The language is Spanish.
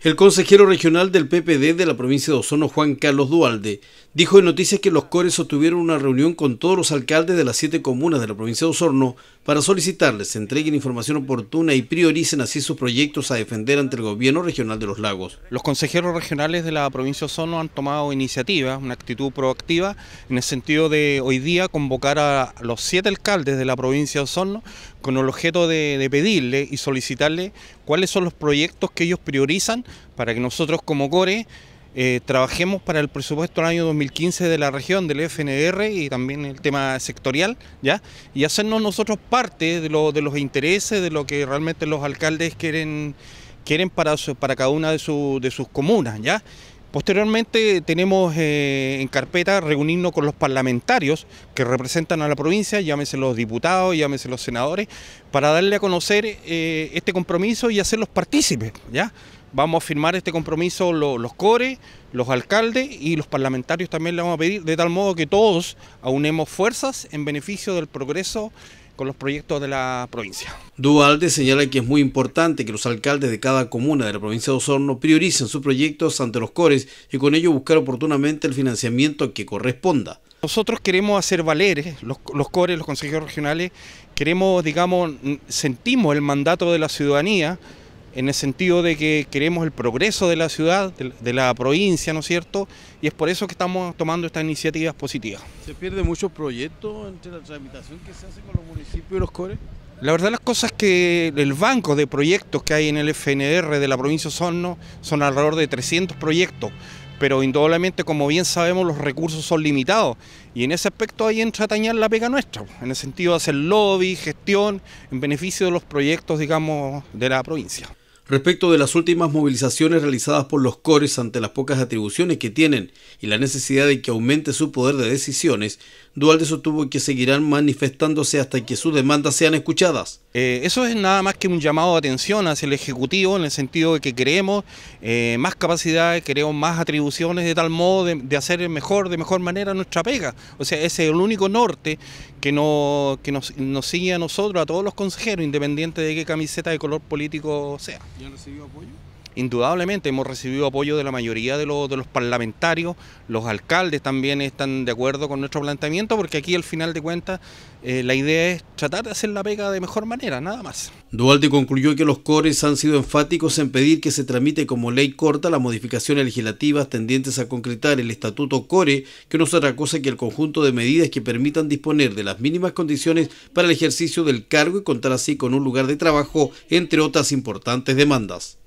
El consejero regional del PPD de la provincia de Osorno, Juan Carlos Dualde, dijo en noticias que los CORES obtuvieron una reunión con todos los alcaldes de las siete comunas de la provincia de Osorno para solicitarles entreguen información oportuna y prioricen así sus proyectos a defender ante el gobierno regional de los lagos. Los consejeros regionales de la provincia de Osorno han tomado iniciativa, una actitud proactiva, en el sentido de hoy día convocar a los siete alcaldes de la provincia de Osorno con el objeto de, de pedirle y solicitarle cuáles son los proyectos que ellos priorizan para que nosotros como CORE eh, trabajemos para el presupuesto del año 2015 de la región, del FNR y también el tema sectorial, ¿ya? Y hacernos nosotros parte de, los intereses, de lo que realmente los alcaldes quieren, quieren para, para cada una de, de sus comunas, ¿ya? Posteriormente tenemos eh, en carpeta reunirnos con los parlamentarios que representan a la provincia, llámese los diputados, llámese los senadores, para darle a conocer eh, este compromiso y hacerlos partícipes, ¿ya? vamos a firmar este compromiso los, los cores, los alcaldes y los parlamentarios también le vamos a pedir, de tal modo que todos aunemos fuerzas en beneficio del progreso con los proyectos de la provincia. Duvalde señala que es muy importante que los alcaldes de cada comuna de la provincia de Osorno prioricen sus proyectos ante los cores y con ello buscar oportunamente el financiamiento que corresponda. Nosotros queremos hacer valer, eh, los, los cores, los consejos regionales, queremos, digamos, sentimos el mandato de la ciudadanía en el sentido de que queremos el progreso de la ciudad, de, la provincia, ¿no es cierto? Y es por eso que estamos tomando estas iniciativas positivas. ¿Se pierde muchos proyectos entre la tramitación que se hace con los municipios y los cores? La verdad las cosas es que el banco de proyectos que hay en el FNR de la provincia de Osorno son alrededor de 300 proyectos, pero indudablemente como bien sabemos los recursos son limitados y en ese aspecto ahí entra a tañar la pega nuestra, en el sentido de hacer lobby, gestión, en beneficio de los proyectos, digamos, de la provincia. Respecto de las últimas movilizaciones realizadas por los cores ante las pocas atribuciones que tienen y la necesidad de que aumente su poder de decisiones, Dualde sostuvo que seguirán manifestándose hasta que sus demandas sean escuchadas. Eh, eso es nada más que un llamado de atención hacia el Ejecutivo en el sentido de que queremos eh, más capacidades, queremos más atribuciones de tal modo de, hacer mejor, de mejor manera nuestra pega. O sea, ese es el único norte que, no, que nos, nos sigue a nosotros, a todos los consejeros, independiente de qué camiseta de color político sea. Ya recibió apoyo? indudablemente hemos recibido apoyo de la mayoría de, los parlamentarios, los alcaldes también están de acuerdo con nuestro planteamiento, porque aquí al final de cuentas eh, la idea es tratar de hacer la pega de mejor manera, nada más. Duarte concluyó que los cores han sido enfáticos en pedir que se tramite como ley corta las modificaciones legislativas tendientes a concretar el estatuto core, que no es otra cosa que el conjunto de medidas que permitan disponer de las mínimas condiciones para el ejercicio del cargo y contar así con un lugar de trabajo, entre otras importantes demandas.